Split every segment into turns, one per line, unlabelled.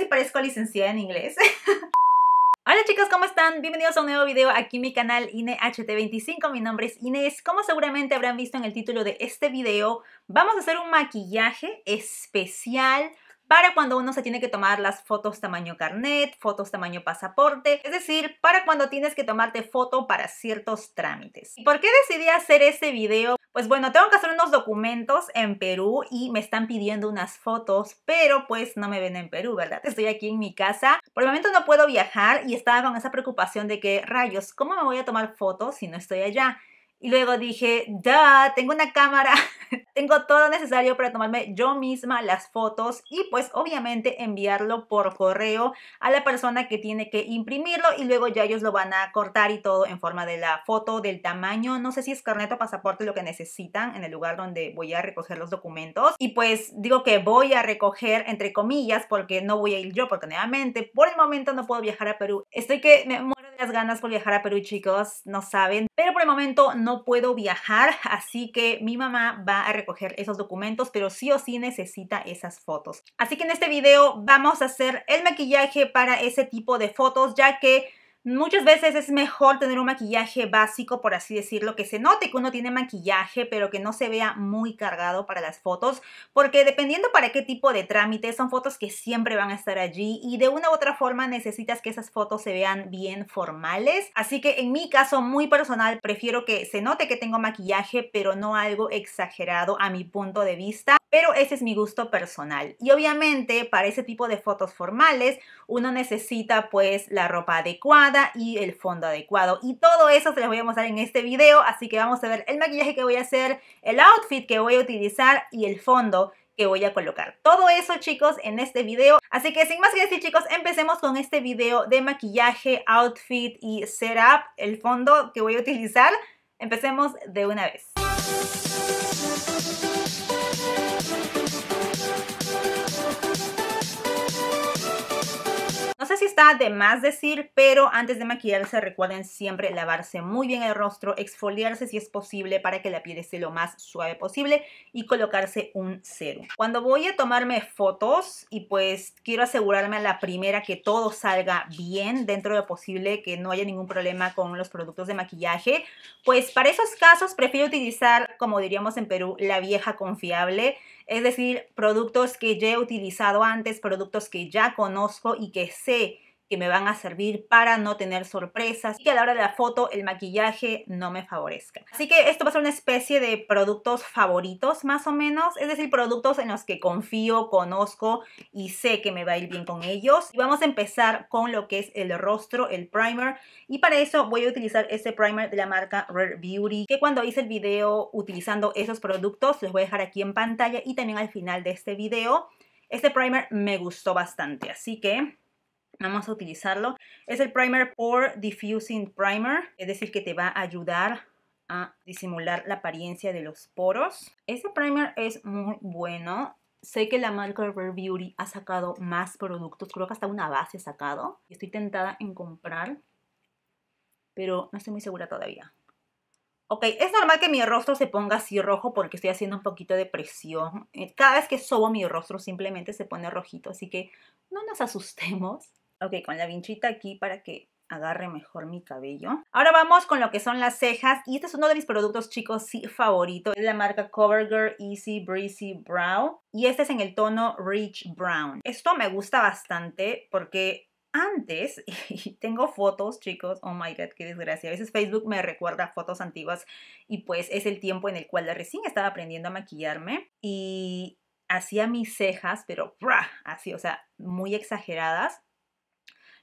y parezco licenciada en inglés. Hola chicos, ¿cómo están? Bienvenidos a un nuevo video aquí en mi canal INEHT25. Mi nombre es Inés. Como seguramente habrán visto en el título de este video, vamos a hacer un maquillaje especial para cuando uno se tiene que tomar las fotos tamaño carnet, fotos tamaño pasaporte, es decir, para cuando tienes que tomarte foto para ciertos trámites. ¿Y por qué decidí hacer este video? Pues bueno, tengo que hacer unos documentos en Perú y me están pidiendo unas fotos, pero pues no me ven en Perú, ¿verdad? Estoy aquí en mi casa. Por el momento no puedo viajar y estaba con esa preocupación de que, rayos, ¿cómo me voy a tomar fotos si no estoy allá? Y luego dije, ya, tengo una cámara, tengo todo necesario para tomarme yo misma las fotos y pues obviamente enviarlo por correo a la persona que tiene que imprimirlo y luego ya ellos lo van a cortar y todo en forma de la foto, del tamaño, no sé si es carnet o pasaporte lo que necesitan en el lugar donde voy a recoger los documentos. Y pues digo que voy a recoger entre comillas porque no voy a ir yo porque nuevamente por el momento no puedo viajar a Perú. Estoy que me muero ganas por viajar a Perú, chicos, no saben. Pero por el momento no puedo viajar, así que mi mamá va a recoger esos documentos, pero sí o sí necesita esas fotos. Así que en este video vamos a hacer el maquillaje para ese tipo de fotos, ya que Muchas veces es mejor tener un maquillaje básico, por así decirlo, que se note que uno tiene maquillaje, pero que no se vea muy cargado para las fotos, porque dependiendo para qué tipo de trámite, son fotos que siempre van a estar allí y de una u otra forma necesitas que esas fotos se vean bien formales. Así que en mi caso muy personal, prefiero que se note que tengo maquillaje, pero no algo exagerado a mi punto de vista pero ese es mi gusto personal. Y obviamente para ese tipo de fotos formales uno necesita pues la ropa adecuada y el fondo adecuado. Y todo eso se los voy a mostrar en este video, así que vamos a ver el maquillaje que voy a hacer, el outfit que voy a utilizar y el fondo que voy a colocar. Todo eso chicos en este video. Así que sin más que decir chicos, empecemos con este video de maquillaje, outfit y setup, el fondo que voy a utilizar. Empecemos de una vez. está de más decir, pero antes de maquillarse recuerden siempre lavarse muy bien el rostro, exfoliarse si es posible para que la piel esté lo más suave posible y colocarse un serum. Cuando voy a tomarme fotos y pues quiero asegurarme a la primera que todo salga bien dentro de lo posible, que no haya ningún problema con los productos de maquillaje, pues para esos casos prefiero utilizar, como diríamos en Perú, la vieja confiable, es decir, productos que ya he utilizado antes, productos que ya conozco y que sé que me van a servir para no tener sorpresas y que a la hora de la foto el maquillaje no me favorezca. Así que esto va a ser una especie de productos favoritos más o menos, es decir, productos en los que confío, conozco y sé que me va a ir bien con ellos. Y vamos a empezar con lo que es el rostro, el primer y para eso voy a utilizar este primer de la marca Rare Beauty que cuando hice el video utilizando esos productos los voy a dejar aquí en pantalla y también al final de este video. Este primer me gustó bastante, así que Vamos a utilizarlo. Es el primer Pore Diffusing Primer, es decir, que te va a ayudar a disimular la apariencia de los poros. Este primer es muy bueno. Sé que la marca Rare Beauty ha sacado más productos, creo que hasta una base ha sacado. Estoy tentada en comprar, pero no estoy muy segura todavía. Ok, es normal que mi rostro se ponga así rojo porque estoy haciendo un poquito de presión. Eh, cada vez que sobo mi rostro simplemente se pone rojito, así que no nos asustemos. Ok, con la vinchita aquí para que agarre mejor mi cabello. Ahora vamos con lo que son las cejas y este es uno de mis productos chicos sí favorito. Es la marca CoverGirl Easy Breezy Brow y este es en el tono Rich Brown. Esto me gusta bastante porque antes, tengo fotos, chicos, oh my god, qué desgracia. A veces Facebook me recuerda fotos antiguas y pues es el tiempo en el cual recién estaba aprendiendo a maquillarme y hacía mis cejas, pero así, o sea, muy exageradas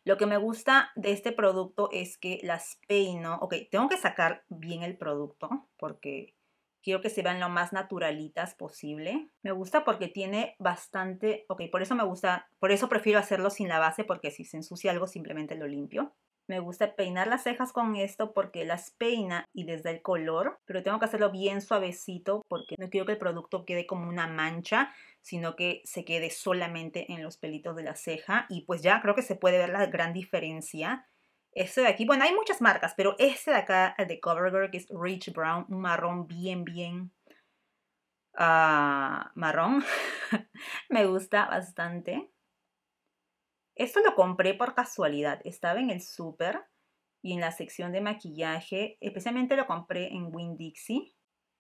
lo que me gusta de este producto es que las peino. Ok, tengo que sacar bien el producto porque quiero que se vean lo más naturalitas posible. Me gusta porque tiene bastante... Ok, por eso me gusta, por eso prefiero hacerlo sin la base porque si se ensucia algo simplemente lo limpio. Me gusta peinar las cejas con esto porque las peina y les da el color, pero tengo que hacerlo bien suavecito porque no quiero que el producto quede como una mancha, sino que se quede solamente en los pelitos de la ceja y pues ya creo que se puede ver la gran diferencia. Este de aquí, bueno, hay muchas marcas, pero este de acá, de CoverGirl, que es Rich Brown, un marrón bien, bien ah, marrón, me gusta bastante. Esto lo compré por casualidad. Estaba en el súper y en la sección de maquillaje. Especialmente lo compré en Win Dixie.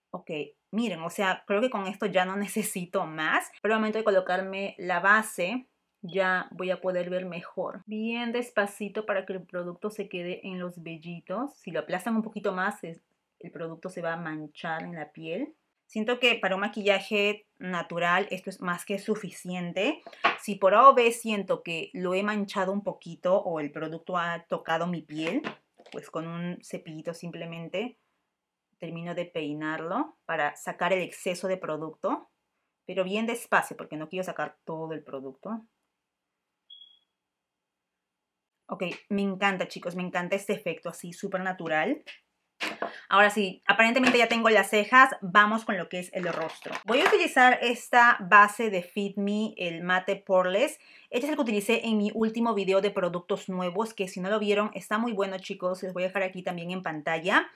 Ok, miren, o sea, creo que con esto ya no necesito más. Pero al momento de colocarme la base, ya voy a poder ver mejor. Bien despacito para que el producto se quede en los vellitos. Si lo aplastan un poquito más, el producto se va a manchar en la piel. Siento que para un maquillaje natural esto es más que suficiente. Si por A o B siento que lo he manchado un poquito o el producto ha tocado mi piel, pues con un cepillito simplemente termino de peinarlo para sacar el exceso de producto, pero bien despacio porque no quiero sacar todo el producto. Ok, me encanta chicos, me encanta este efecto así súper natural. Ahora sí, aparentemente ya tengo las cejas, vamos con lo que es el rostro. Voy a utilizar esta base de Fit Me, el mate Poreless. Este es el que utilicé en mi último video de productos nuevos, que si no lo vieron, está muy bueno chicos, les voy a dejar aquí también en pantalla.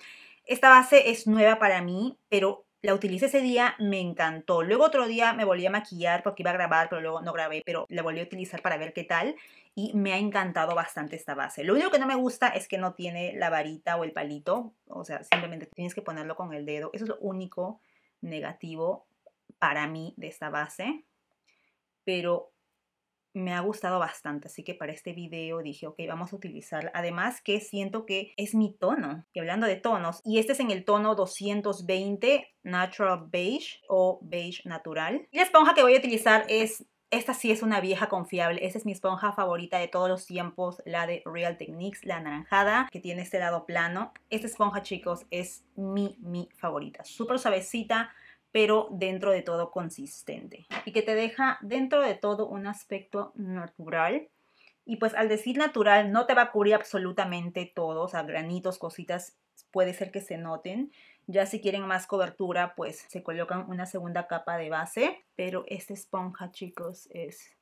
Esta base es nueva para mí, pero la utilicé ese día, me encantó. Luego otro día me volví a maquillar porque iba a grabar, pero luego no grabé, pero la volví a utilizar para ver qué tal y me ha encantado bastante esta base. Lo único que no me gusta es que no tiene la varita o el palito, o sea, simplemente tienes que ponerlo con el dedo. Eso es lo único negativo para mí de esta base, pero me ha gustado bastante, así que para este video dije, ok, vamos a utilizarla. Además que siento que es mi tono, y hablando de tonos, y este es en el tono 220 Natural Beige o Beige Natural. Y la esponja que voy a utilizar es esta sí es una vieja confiable. Esta es mi esponja favorita de todos los tiempos, la de Real Techniques, la anaranjada, que tiene este lado plano. Esta esponja, chicos, es mi, mi favorita. Súper suavecita, pero dentro de todo consistente y que te deja dentro de todo un aspecto natural. Y pues al decir natural no te va a cubrir absolutamente todo, o sea, granitos, cositas, puede ser que se noten. Ya si quieren más cobertura, pues se colocan una segunda capa de base. Pero esta esponja, chicos, es,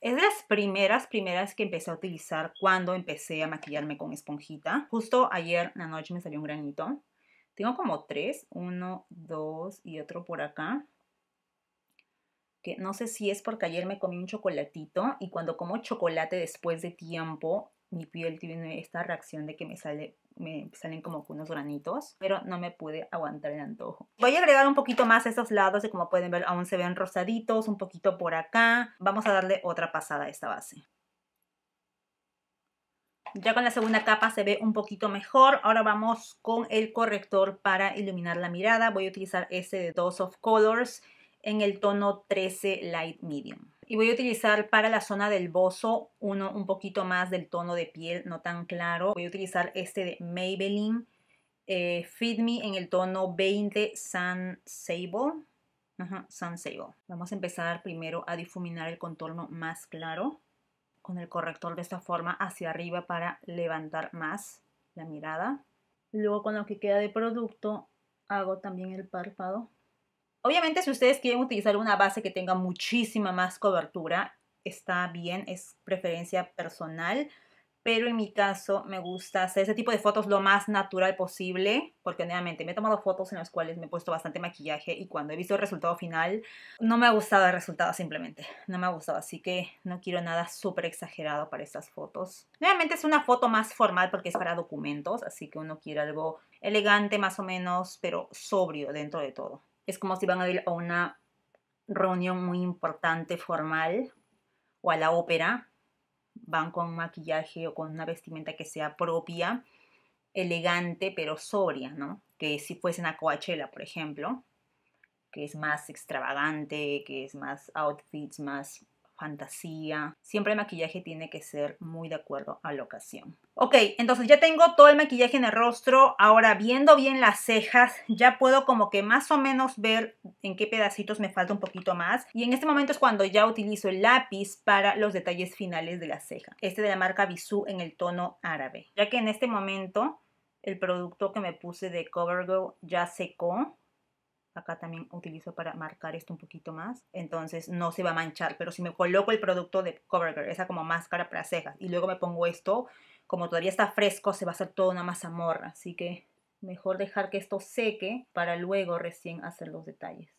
es de las primeras, primeras que empecé a utilizar cuando empecé a maquillarme con esponjita. Justo ayer la noche me salió un granito tengo como tres, uno, dos y otro por acá. Que no sé si es porque ayer me comí un chocolatito y cuando como chocolate después de tiempo, mi piel tiene esta reacción de que me sale me salen como unos granitos, pero no me pude aguantar el antojo. Voy a agregar un poquito más a estos lados y como pueden ver aún se ven rosaditos, un poquito por acá. Vamos a darle otra pasada a esta base. Ya con la segunda capa se ve un poquito mejor. Ahora vamos con el corrector para iluminar la mirada. Voy a utilizar este de Dose of Colors en el tono 13 Light Medium. Y voy a utilizar para la zona del bozo uno un poquito más del tono de piel, no tan claro. Voy a utilizar este de Maybelline eh, Feed Me en el tono 20 Sun Sable. Sun Sable. Vamos a empezar primero a difuminar el contorno más claro con el corrector de esta forma hacia arriba para levantar más la mirada. Luego con lo que queda de producto hago también el párpado. Obviamente si ustedes quieren utilizar una base que tenga muchísima más cobertura, está bien, es preferencia personal pero en mi caso me gusta hacer ese tipo de fotos lo más natural posible, porque nuevamente me he tomado fotos en las cuales me he puesto bastante maquillaje y cuando he visto el resultado final no me ha gustado el resultado simplemente, no me ha gustado, así que no quiero nada súper exagerado para estas fotos. Nuevamente es una foto más formal porque es para documentos, así que uno quiere algo elegante más o menos, pero sobrio dentro de todo. Es como si van a ir a una reunión muy importante, formal, o a la ópera, van con maquillaje o con una vestimenta que sea propia, elegante, pero sobria, ¿no? Que si fuesen a Coachella, por ejemplo, que es más extravagante, que es más outfits, más fantasía. Siempre el maquillaje tiene que ser muy de acuerdo a la ocasión. Ok, entonces ya tengo todo el maquillaje en el rostro. Ahora viendo bien las cejas, ya puedo como que más o menos ver en qué pedacitos me falta un poquito más. Y en este momento es cuando ya utilizo el lápiz para los detalles finales de la ceja. Este de la marca Bisú en el tono árabe. Ya que en este momento el producto que me puse de CoverGirl ya secó. Acá también utilizo para marcar esto un poquito más. Entonces no se va a manchar. Pero si me coloco el producto de CoverGirl, esa como máscara para cejas, y luego me pongo esto, como todavía está fresco, se va a hacer toda una mazamorra. Así que mejor dejar que esto seque para luego recién hacer los detalles.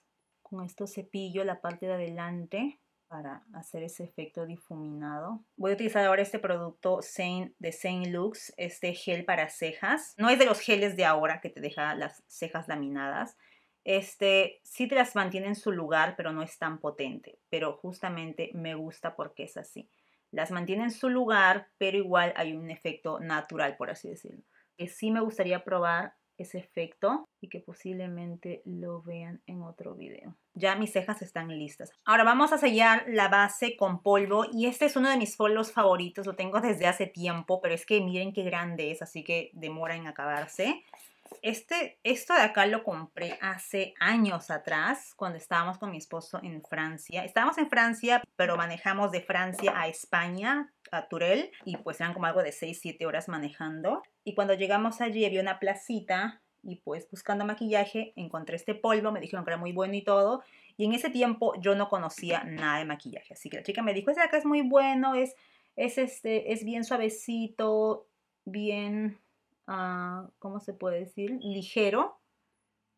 Con esto cepillo la parte de adelante para hacer ese efecto difuminado. Voy a utilizar ahora este producto Saint, de Saint Lux, este gel para cejas. No es de los geles de ahora que te deja las cejas laminadas, este, sí te las mantiene en su lugar, pero no es tan potente. Pero justamente me gusta porque es así. Las mantiene en su lugar, pero igual hay un efecto natural, por así decirlo. Que sí me gustaría probar ese efecto y que posiblemente lo vean en otro video. Ya mis cejas están listas. Ahora vamos a sellar la base con polvo y este es uno de mis polvos favoritos, lo tengo desde hace tiempo, pero es que miren qué grande es, así que demora en acabarse este, esto de acá lo compré hace años atrás, cuando estábamos con mi esposo en Francia. Estábamos en Francia, pero manejamos de Francia a España, a Turel, y pues eran como algo de 6-7 horas manejando. Y cuando llegamos allí había una placita y pues buscando maquillaje encontré este polvo, me dijeron que era muy bueno y todo. Y en ese tiempo yo no conocía nada de maquillaje, así que la chica me dijo, este de acá es muy bueno, es, es, este, es bien suavecito, bien Ah, ¿cómo se puede decir? Ligero.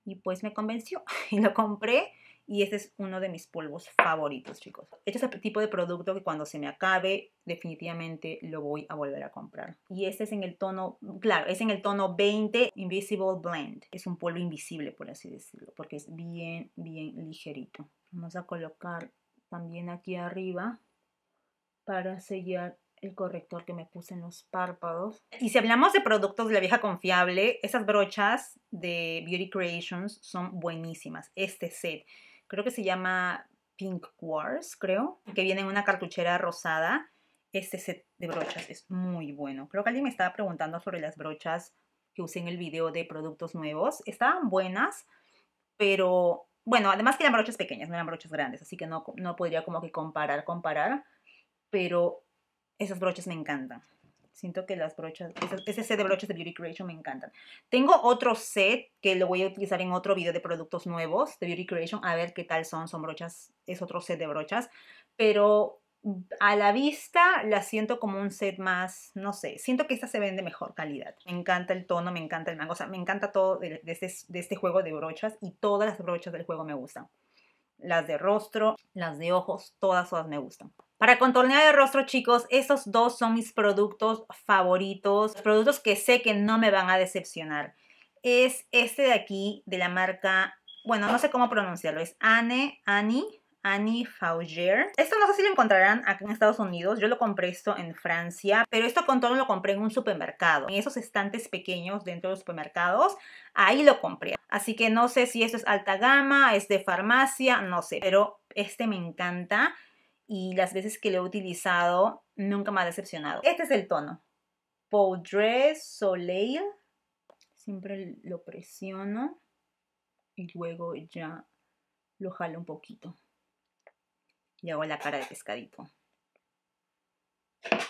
Y pues me convenció y lo compré. Y este es uno de mis polvos favoritos, chicos. Este es el tipo de producto que cuando se me acabe, definitivamente lo voy a volver a comprar. Y este es en el tono, claro, es en el tono 20 Invisible Blend. Es un polvo invisible, por así decirlo, porque es bien, bien ligerito. Vamos a colocar también aquí arriba para sellar el corrector que me puse en los párpados. Y si hablamos de productos de la vieja confiable, esas brochas de Beauty Creations son buenísimas. Este set, creo que se llama Pink wars creo, que viene en una cartuchera rosada. Este set de brochas es muy bueno. Creo que alguien me estaba preguntando sobre las brochas que usé en el video de productos nuevos. Estaban buenas, pero bueno, además que eran brochas pequeñas, no eran brochas grandes, así que no, no podría como que comparar, comparar. Pero esas brochas me encantan. Siento que las brochas, ese set de brochas de Beauty Creation me encantan. Tengo otro set que lo voy a utilizar en otro video de productos nuevos de Beauty Creation. A ver qué tal son. Son brochas, es otro set de brochas. Pero a la vista la siento como un set más, no sé, siento que esta se vende mejor calidad. Me encanta el tono, me encanta el mango, o sea, me encanta todo de, este, de este juego de brochas y todas las brochas del juego me gustan. Las de rostro, las de ojos, todas, todas me gustan. Para contornear el rostro, chicos, estos dos son mis productos favoritos, productos que sé que no me van a decepcionar. Es este de aquí, de la marca, bueno, no sé cómo pronunciarlo, es Anne, Annie, Annie Fauger. Esto no sé si lo encontrarán aquí en Estados Unidos, yo lo compré esto en Francia, pero esto contorno lo compré en un supermercado, en esos estantes pequeños dentro de los supermercados, ahí lo compré. Así que no sé si esto es alta gama, es de farmacia, no sé, pero este me encanta y las veces que lo he utilizado nunca me ha decepcionado. Este es el tono. Poudre Soleil. Siempre lo presiono y luego ya lo jalo un poquito. Y hago la cara de pescadito.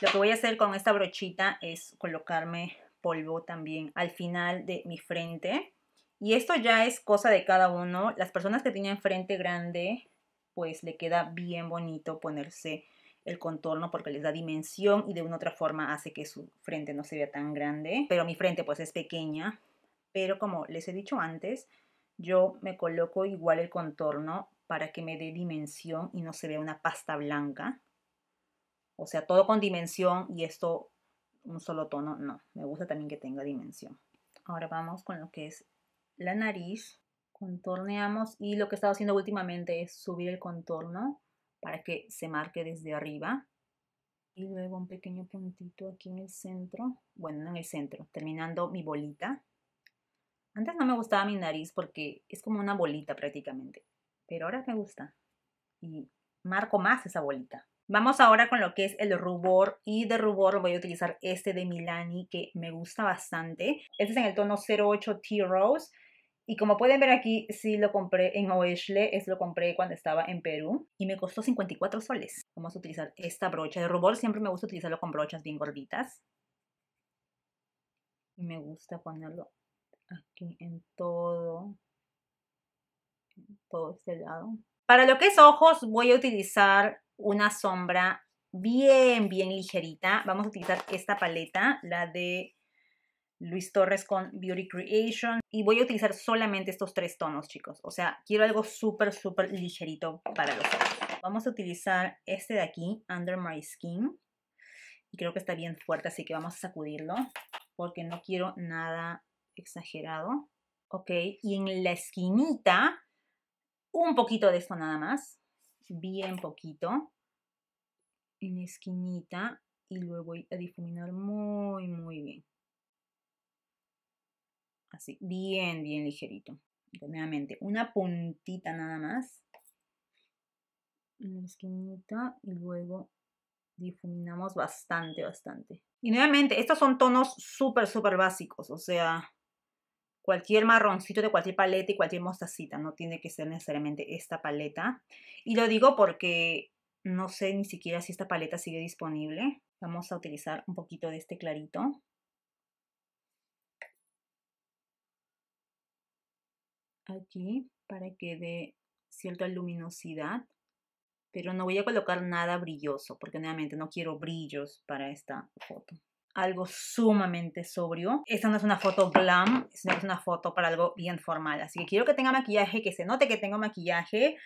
Lo que voy a hacer con esta brochita es colocarme polvo también al final de mi frente. Y esto ya es cosa de cada uno. Las personas que tienen frente grande pues le queda bien bonito ponerse el contorno porque les da dimensión y de una u otra forma hace que su frente no se vea tan grande. Pero mi frente pues es pequeña, pero como les he dicho antes, yo me coloco igual el contorno para que me dé dimensión y no se vea una pasta blanca. O sea, todo con dimensión y esto un solo tono, no. Me gusta también que tenga dimensión. Ahora vamos con lo que es la nariz contorneamos y lo que he estado haciendo últimamente es subir el contorno para que se marque desde arriba y luego un pequeño puntito aquí en el centro, bueno, no en el centro, terminando mi bolita. Antes no me gustaba mi nariz porque es como una bolita prácticamente, pero ahora me gusta y marco más esa bolita. Vamos ahora con lo que es el rubor y de rubor voy a utilizar este de Milani que me gusta bastante. Este es en el tono 08 t Rose y como pueden ver aquí, sí lo compré en Oeshle, es lo compré cuando estaba en Perú y me costó 54 soles. Vamos a utilizar esta brocha de rubor, siempre me gusta utilizarlo con brochas bien gorditas. Y me gusta ponerlo aquí en todo, en todo este lado. Para lo que es ojos voy a utilizar una sombra bien, bien ligerita. Vamos a utilizar esta paleta, la de Luis Torres con Beauty Creation. Y voy a utilizar solamente estos tres tonos, chicos. O sea, quiero algo súper, súper ligerito para los ojos. Vamos a utilizar este de aquí, Under My Skin. Y creo que está bien fuerte, así que vamos a sacudirlo. Porque no quiero nada exagerado. Ok, y en la esquinita, un poquito de esto nada más. Bien poquito. En la esquinita. Y luego voy a difuminar muy, muy bien. Así, bien, bien ligerito. nuevamente, una puntita nada más. En la esquinita y luego difuminamos bastante, bastante. Y nuevamente, estos son tonos súper, súper básicos. O sea, cualquier marroncito de cualquier paleta y cualquier mostacita. No tiene que ser necesariamente esta paleta. Y lo digo porque no sé ni siquiera si esta paleta sigue disponible. Vamos a utilizar un poquito de este clarito. aquí para que dé cierta luminosidad, pero no voy a colocar nada brilloso porque nuevamente no quiero brillos para esta foto. Algo sumamente sobrio. Esta no es una foto glam, es una foto para algo bien formal. Así que quiero que tenga maquillaje, que se note que tengo maquillaje,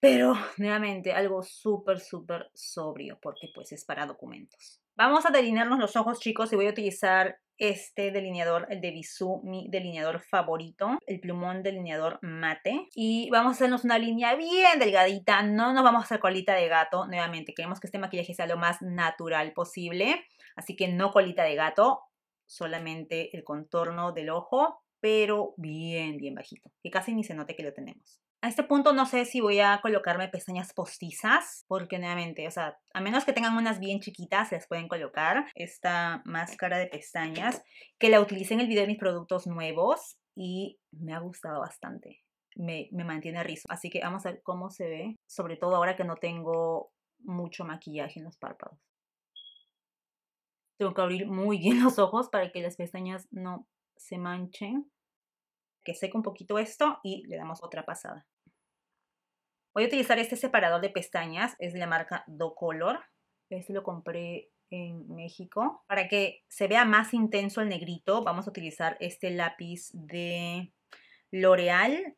pero nuevamente algo súper, súper sobrio porque pues es para documentos. Vamos a delinearnos los ojos, chicos, y voy a utilizar este delineador, el de Bisú, mi delineador favorito, el plumón delineador mate. Y vamos a hacernos una línea bien delgadita, no nos vamos a hacer colita de gato, nuevamente, queremos que este maquillaje sea lo más natural posible, así que no colita de gato, solamente el contorno del ojo, pero bien, bien bajito, que casi ni se note que lo tenemos. A este punto no sé si voy a colocarme pestañas postizas, porque nuevamente, o sea, a menos que tengan unas bien chiquitas, se les pueden colocar esta máscara de pestañas, que la utilicé en el video de mis productos nuevos y me ha gustado bastante. Me, me mantiene rizo. Así que vamos a ver cómo se ve, sobre todo ahora que no tengo mucho maquillaje en los párpados. Tengo que abrir muy bien los ojos para que las pestañas no se manchen. Que seque un poquito esto y le damos otra pasada. Voy a utilizar este separador de pestañas, es de la marca Do Color. Este lo compré en México. Para que se vea más intenso el negrito, vamos a utilizar este lápiz de L'Oreal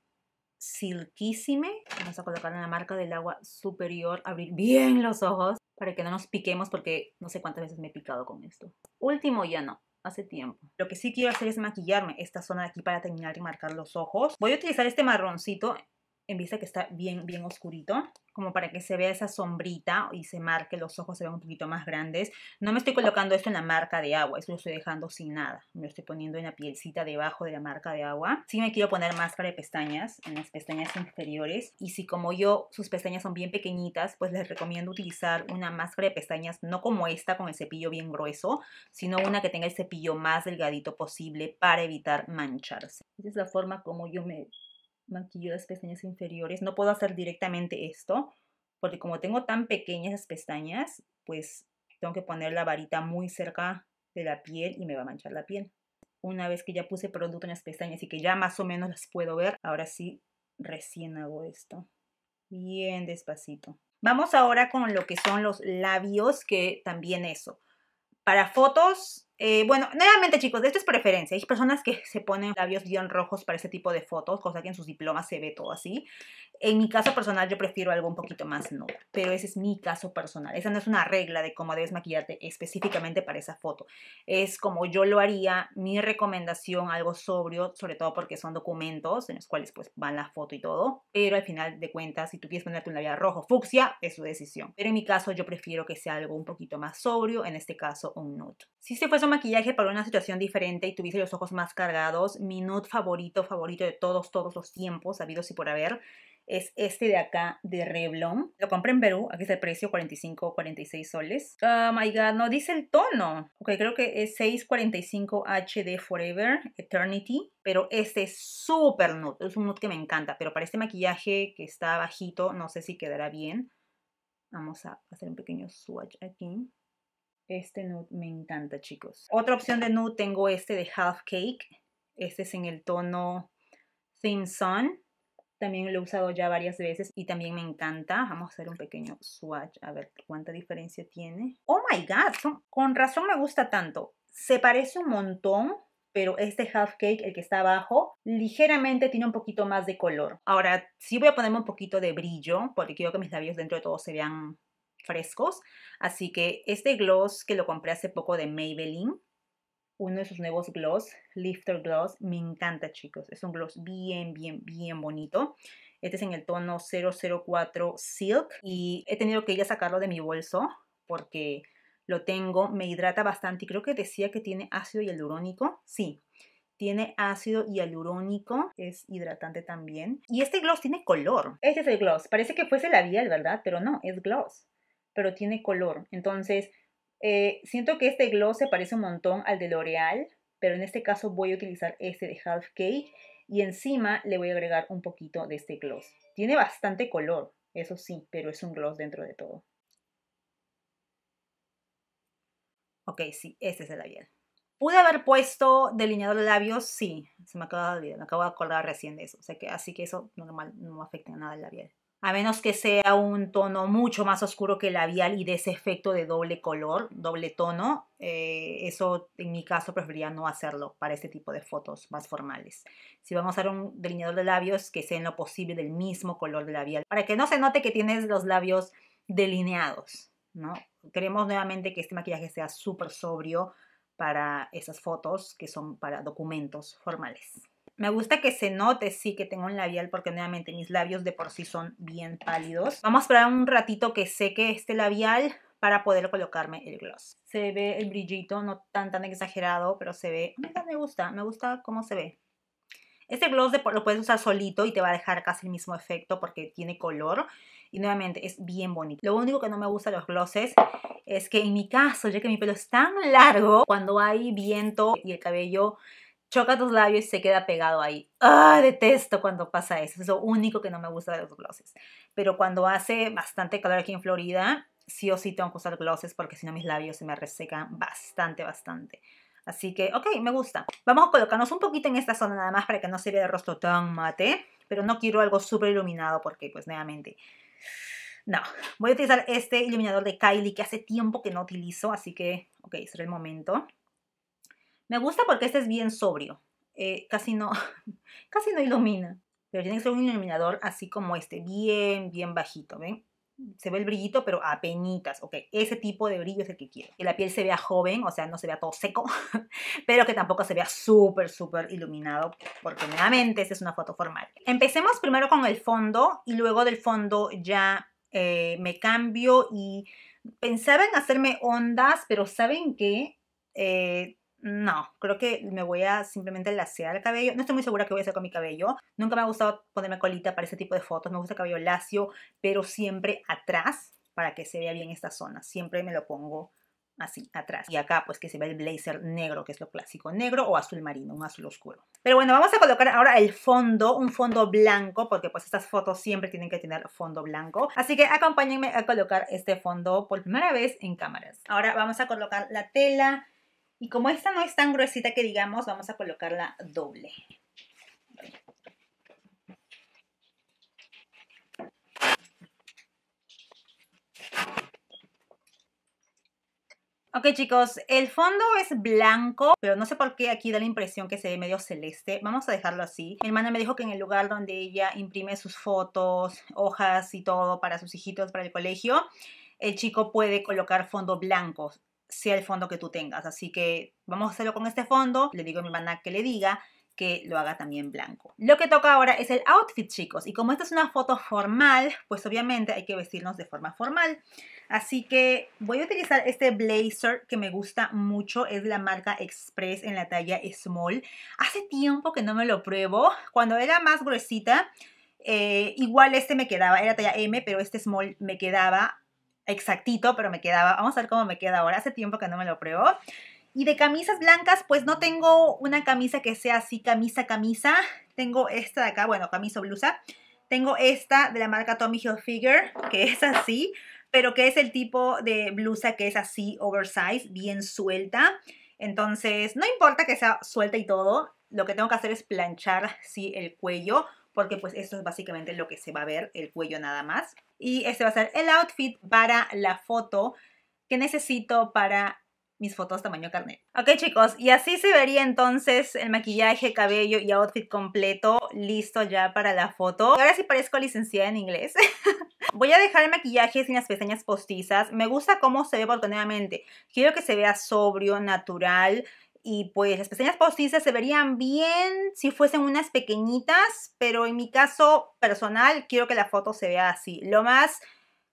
Silquísime. Vamos a colocar en la marca del agua superior, abrir bien los ojos para que no nos piquemos porque no sé cuántas veces me he picado con esto. Último ya no, hace tiempo. Lo que sí quiero hacer es maquillarme esta zona de aquí para terminar y marcar los ojos. Voy a utilizar este marroncito en vista que está bien, bien oscurito, como para que se vea esa sombrita y se marque, los ojos se vean un poquito más grandes. No me estoy colocando esto en la marca de agua, esto lo estoy dejando sin nada. Me lo estoy poniendo en la pielcita debajo de la marca de agua. Sí me quiero poner máscara de pestañas, en las pestañas inferiores. Y si como yo, sus pestañas son bien pequeñitas, pues les recomiendo utilizar una máscara de pestañas, no como esta con el cepillo bien grueso, sino una que tenga el cepillo más delgadito posible para evitar mancharse. Esa es la forma como yo me maquillo las pestañas inferiores. No puedo hacer directamente esto, porque como tengo tan pequeñas las pestañas, pues tengo que poner la varita muy cerca de la piel y me va a manchar la piel. Una vez que ya puse producto en las pestañas y que ya más o menos las puedo ver, ahora sí recién hago esto. Bien despacito. Vamos ahora con lo que son los labios, que también eso. Para fotos eh, bueno, nuevamente chicos, esto es preferencia. Hay personas que se ponen labios guión rojos para este tipo de fotos, cosa que en sus diplomas se ve todo así. En mi caso personal yo prefiero algo un poquito más nude, pero ese es mi caso personal. Esa no es una regla de cómo debes maquillarte específicamente para esa foto. Es como yo lo haría, mi recomendación, algo sobrio, sobre todo porque son documentos en los cuales pues van la foto y todo. Pero al final de cuentas, si tú quieres ponerte un labial rojo fucsia, es su decisión. Pero en mi caso yo prefiero que sea algo un poquito más sobrio, en este caso un nude. Si se fuese maquillaje para una situación diferente y tuviese los ojos más cargados, mi nude favorito, favorito de todos, todos los tiempos, habidos y por haber, es este de acá de Revlon. Lo compré en Perú, aquí está el precio, 45 46 soles. Oh my god, no dice el tono. Ok, creo que es 645 HD Forever Eternity, pero este es súper nude, es un nude que me encanta, pero para este maquillaje que está bajito, no sé si quedará bien. Vamos a hacer un pequeño swatch aquí. Este nude me encanta, chicos. Otra opción de nude tengo este de Half Cake. Este es en el tono Thin Sun. También lo he usado ya varias veces y también me encanta. Vamos a hacer un pequeño swatch a ver cuánta diferencia tiene. ¡Oh, my God! con razón me gusta tanto. Se parece un montón, pero este half cake, el que está abajo, ligeramente tiene un poquito más de color. Ahora, sí voy a ponerme un poquito de brillo porque quiero que mis labios dentro de todo se vean frescos. Así que este gloss que lo compré hace poco de Maybelline, uno de sus nuevos gloss, Lifter Gloss, me encanta chicos. Es un gloss bien, bien, bien bonito. Este es en el tono 004 Silk y he tenido que ir a sacarlo de mi bolso porque lo tengo, me hidrata bastante y creo que decía que tiene ácido hialurónico. Sí, tiene ácido hialurónico, es hidratante también. Y este gloss tiene color. Este es el gloss. Parece que fuese labial, ¿verdad? Pero no, es gloss pero tiene color. Entonces, eh, siento que este gloss se parece un montón al de L'Oreal, pero en este caso voy a utilizar este de Half Cake y encima le voy a agregar un poquito de este gloss. Tiene bastante color, eso sí, pero es un gloss dentro de todo. Ok, sí, este es el labial. ¿Pude haber puesto delineador de labios? Sí, se me acaba de olvidar, me acabo de acordar recién de eso. que, así que eso normal, no afecta nada el labial a menos que sea un tono mucho más oscuro que el labial y de ese efecto de doble color, doble tono, eh, eso en mi caso preferiría no hacerlo para este tipo de fotos más formales. Si vamos a usar un delineador de labios, que sea en lo posible del mismo color de labial, para que no se note que tienes los labios delineados, ¿no? Queremos nuevamente que este maquillaje sea súper sobrio para esas fotos que son para documentos formales. Me gusta que se note sí que tengo un labial porque nuevamente mis labios de por sí son bien pálidos. Vamos a esperar un ratito que seque este labial para poder colocarme el gloss. Se ve el brillito, no tan tan exagerado, pero se ve... Me gusta, me gusta cómo se ve. Este gloss lo puedes usar solito y te va a dejar casi el mismo efecto porque tiene color y nuevamente es bien bonito. Lo único que no me gusta de los glosses es que en mi caso, ya que mi pelo es tan largo, cuando hay viento y el cabello choca tus labios y se queda pegado ahí. ¡Ah! Detesto cuando pasa eso. Es lo único que no me gusta de los glosses. Pero cuando hace bastante calor aquí en Florida, sí o sí tengo que usar glosses porque si no mis labios se me resecan bastante, bastante. Así que, ok, me gusta. Vamos a colocarnos un poquito en esta zona nada más para que no se vea el rostro tan mate. Pero no quiero algo súper iluminado porque, pues, nuevamente... No, voy a utilizar este iluminador de Kylie que hace tiempo que no utilizo, así que, ok, será el momento. Me gusta porque este es bien sobrio. Eh, casi no, casi no ilumina. Pero tiene que ser un iluminador así como este, bien, bien bajito, ¿ven? Se ve el brillito, pero a peñitas, ¿ok? Ese tipo de brillo es el que quiero. Que la piel se vea joven, o sea, no se vea todo seco, pero que tampoco se vea súper, súper iluminado, porque nuevamente esta es una foto formal. Empecemos primero con el fondo y luego del fondo ya eh, me cambio y pensaba en hacerme ondas, pero ¿saben qué? Eh, no, creo que me voy a simplemente lasear el cabello. No estoy muy segura qué voy a hacer con mi cabello. Nunca me ha gustado ponerme colita para ese tipo de fotos. Me gusta el cabello lacio, pero siempre atrás para que se vea bien esta zona. Siempre me lo pongo así, atrás. Y acá pues que se ve el blazer negro, que es lo clásico. Negro o azul marino, un azul oscuro. Pero bueno, vamos a colocar ahora el fondo, un fondo blanco, porque pues estas fotos siempre tienen que tener fondo blanco. Así que acompáñenme a colocar este fondo por primera vez en cámaras. Ahora vamos a colocar la tela y como esta no es tan gruesita que digamos, vamos a colocarla doble. Ok chicos, el fondo es blanco, pero no sé por qué aquí da la impresión que se ve medio celeste. Vamos a dejarlo así. Mi hermana me dijo que en el lugar donde ella imprime sus fotos, hojas y todo para sus hijitos para el colegio, el chico puede colocar fondo blanco sea el fondo que tú tengas. Así que vamos a hacerlo con este fondo. Le digo a mi hermana que le diga que lo haga también blanco. Lo que toca ahora es el outfit, chicos. Y como esta es una foto formal, pues obviamente hay que vestirnos de forma formal. Así que voy a utilizar este blazer que me gusta mucho. Es de la marca Express en la talla small. Hace tiempo que no me lo pruebo. Cuando era más gruesita, eh, igual este me quedaba. Era talla M, pero este small me quedaba exactito, pero me quedaba. Vamos a ver cómo me queda ahora. Hace tiempo que no me lo pruebo. Y de camisas blancas, pues no tengo una camisa que sea así, camisa, camisa. Tengo esta de acá, bueno, camisa blusa. Tengo esta de la marca Tommy Hilfiger, que es así, pero que es el tipo de blusa que es así, oversized, bien suelta. Entonces, no importa que sea suelta y todo, lo que tengo que hacer es planchar, sí, el cuello porque pues esto es básicamente lo que se va a ver, el cuello nada más. Y este va a ser el outfit para la foto que necesito para mis fotos tamaño carnet. Ok chicos, y así se vería entonces el maquillaje, cabello y outfit completo listo ya para la foto. Ahora sí parezco licenciada en inglés. Voy a dejar el maquillaje sin las pestañas postizas. Me gusta cómo se ve porque quiero que se vea sobrio, natural y pues las pestañas postizas se verían bien si fuesen unas pequeñitas, pero en mi caso personal quiero que la foto se vea así, lo más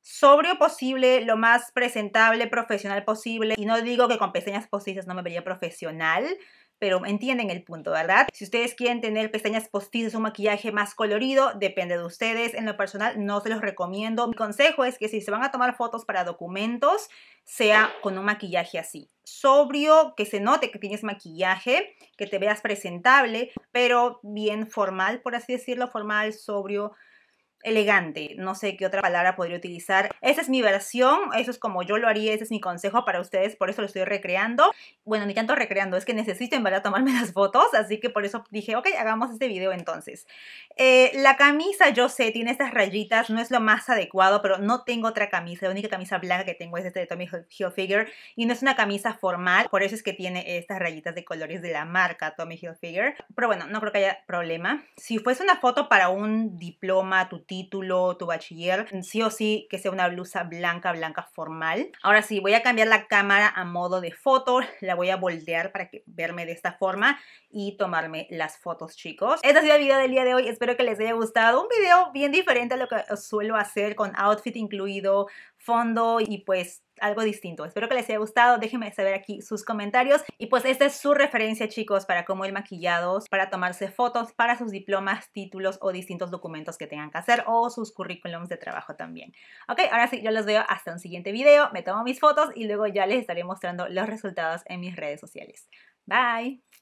sobrio posible, lo más presentable, profesional posible. Y no digo que con pestañas postizas no me vería profesional, pero entienden el punto, ¿verdad? Si ustedes quieren tener pestañas postizas, un maquillaje más colorido, depende de ustedes. En lo personal, no se los recomiendo. Mi consejo es que si se van a tomar fotos para documentos, sea con un maquillaje así sobrio, que se note que tienes maquillaje, que te veas presentable, pero bien formal, por así decirlo, formal, sobrio, elegante. No sé qué otra palabra podría utilizar. Esa es mi versión, eso es como yo lo haría, ese es mi consejo para ustedes, por eso lo estoy recreando. Bueno, ni tanto recreando, es que necesito en verdad tomarme las fotos, así que por eso dije, ok, hagamos este video entonces. Eh, la camisa, yo sé, tiene estas rayitas, no es lo más adecuado, pero no tengo otra camisa. La única camisa blanca que tengo es esta de Tommy Hilfiger y no es una camisa formal, por eso es que tiene estas rayitas de colores de la marca Tommy Hilfiger. Pero bueno, no creo que haya problema. Si fuese una foto para un diploma, tu título, tu bachiller, mm, sí o sí que sea una blusa blanca, blanca formal. Ahora sí, voy a cambiar la cámara a modo de foto, la voy a voltear para que, verme de esta forma y tomarme las fotos, chicos. Este ha sido el video del día de hoy, espero que les haya gustado. Un video bien diferente a lo que suelo hacer con outfit incluido, fondo y pues algo distinto. Espero que les haya gustado, déjenme saber aquí sus comentarios y pues esta es su referencia chicos para cómo ir maquillados, para tomarse fotos, para sus diplomas, títulos o distintos documentos que tengan que hacer o sus currículums de trabajo también. Ok, ahora sí, yo los veo hasta un siguiente video, me tomo mis fotos y luego ya les estaré mostrando los resultados en mis redes sociales. Bye!